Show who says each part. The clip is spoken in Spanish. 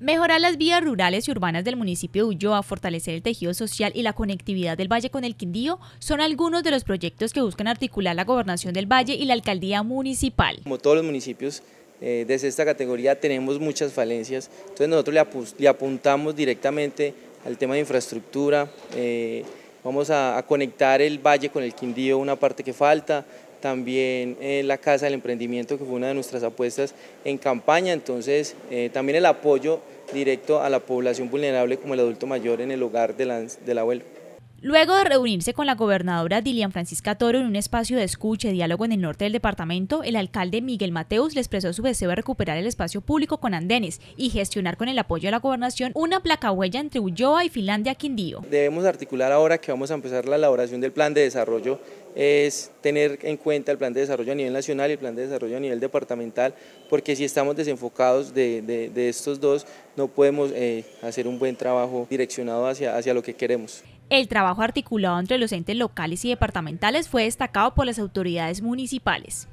Speaker 1: mejorar las vías rurales y urbanas del municipio de Ulloa, fortalecer el tejido social y la conectividad del valle con el Quindío son algunos de los proyectos que buscan articular la gobernación del valle y la alcaldía municipal.
Speaker 2: Como todos los municipios eh, desde esta categoría tenemos muchas falencias, entonces nosotros le, apuntamos directamente al tema de infraestructura, eh, vamos a, conectar el valle con el Quindío, una parte que falta, también eh, la Casa del Emprendimiento, que fue una de nuestras apuestas en campaña, entonces eh, también el apoyo directo a la población vulnerable como el adulto mayor en el hogar de la, del abuelo.
Speaker 1: Luego de reunirse con la gobernadora Dilian Francisca Toro en un espacio de escucha y diálogo en el norte del departamento, el alcalde Miguel Mateus le expresó su deseo de recuperar el espacio público con andenes y gestionar con el apoyo de la gobernación una placa huella entre Ulloa y Finlandia Quindío.
Speaker 2: Debemos articular ahora que vamos a empezar la elaboración del plan de desarrollo es tener en cuenta el plan de desarrollo a nivel nacional y el plan de desarrollo a nivel departamental, porque si estamos desenfocados de, estos dos, no podemos eh, hacer un buen trabajo direccionado hacia, hacia lo que queremos.
Speaker 1: El trabajo articulado entre los entes locales y departamentales fue destacado por las autoridades municipales.